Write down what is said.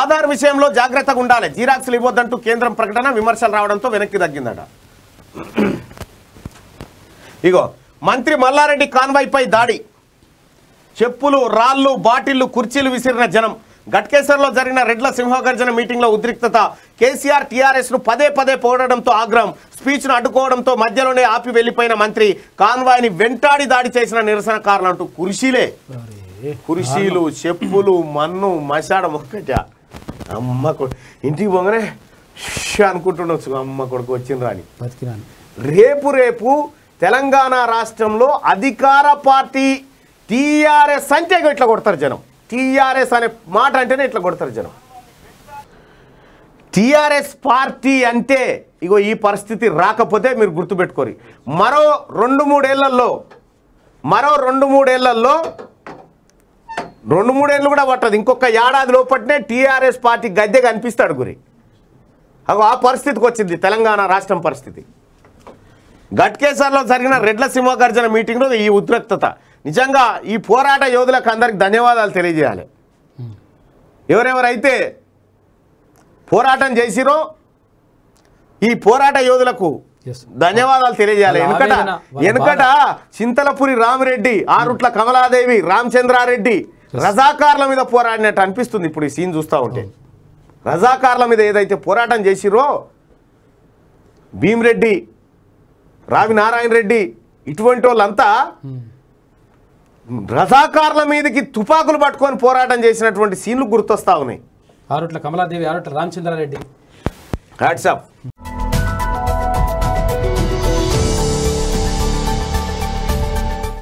ఆధార్ విషయంలో జాగ్రత్తగా ఉండాలి జీరాక్స్లు ఇవ్వద్దంటూ కేంద్రం ప్రకటన విమర్శలు రావడంతో వెనక్కి తగ్గిందట ఇగో మంత్రి మల్లారెడ్డి కాన్వాయ్పై దాడి చెప్పులు రాళ్ళు బాటిళ్లు కుర్చీలు విసిరిన జనం ఘట్కేశ్వర్లో జరిగిన రెడ్ల సింహగర్జన మీటింగ్లో ఉద్రిక్తత కేసీఆర్ టీఆర్ఎస్ను పదే పదే పోడడంతో ఆగ్రహం స్పీచ్ను అడ్డుకోవడంతో మధ్యలోనే ఆపి వెళ్లిపోయిన మంత్రి కాన్వాయ్ని వెంటాడి దాడి చేసిన నిరసనకారులు అంటూ కుర్చీలే కుర్చీలు చెప్పులు మన్ను మశాడం ఒక్కటా అమ్మ ఇంటికి పోగానే అనుకుంటుండొచ్చు అమ్మ కొడుకు వచ్చింది రాని రేపు రేపు తెలంగాణ రాష్ట్రంలో అధికార పార్టీ టీఆర్ఎస్ అంటే ఇట్లా కొడతారు జనం టీఆర్ఎస్ అనే మాట అంటేనే ఇట్లా కొడతారు జనం టీఆర్ఎస్ పార్టీ అంటే ఇగో ఈ పరిస్థితి రాకపోతే మీరు గుర్తుపెట్టుకోరు మరో రెండు మూడేళ్లలో మరో రెండు మూడేళ్లలో రెండు మూడేళ్ళు కూడా పట్టదు ఇంకొక ఏడాది లోపట్నే టీఆర్ఎస్ పార్టీ గద్దె కనిపిస్తాడు గురి అవి ఆ పరిస్థితికి వచ్చింది తెలంగాణ రాష్ట్రం పరిస్థితి గట్కేసర్లో జరిగిన రెడ్ల సింహగర్జన మీటింగ్లో ఈ ఉద్రక్తత నిజంగా ఈ పోరాట యోధులకు అందరికి ధన్యవాదాలు తెలియజేయాలి ఎవరెవరైతే పోరాటం చేసిరో ఈ పోరాట యోధులకు ధన్యవాదాలు తెలియజేయాలి వెనుకట వెనుకట చింతలపురి రామిరెడ్డి ఆరుట్ల కమలాదేవి రామచంద్రారెడ్డి రజాకార్ల మీద పోరాడినట్టు అనిపిస్తుంది ఇప్పుడు ఈ సీన్ చూస్తూ ఉంటే hmm. రజాకార్ల మీద ఏదైతే పోరాటం చేసిరో భీమిరెడ్డి రావినారాయణ రెడ్డి ఇటువంటి వాళ్ళంతా hmm. రజాకార్ల మీదకి తుపాకులు పట్టుకొని పోరాటం చేసినటువంటి సీన్లు గుర్తొస్తా ఉన్నాయి ఆరుట్ల కమలాదేవి ఆరుట్ల రామచంద్రారెడ్డి హ్యాట్సాప్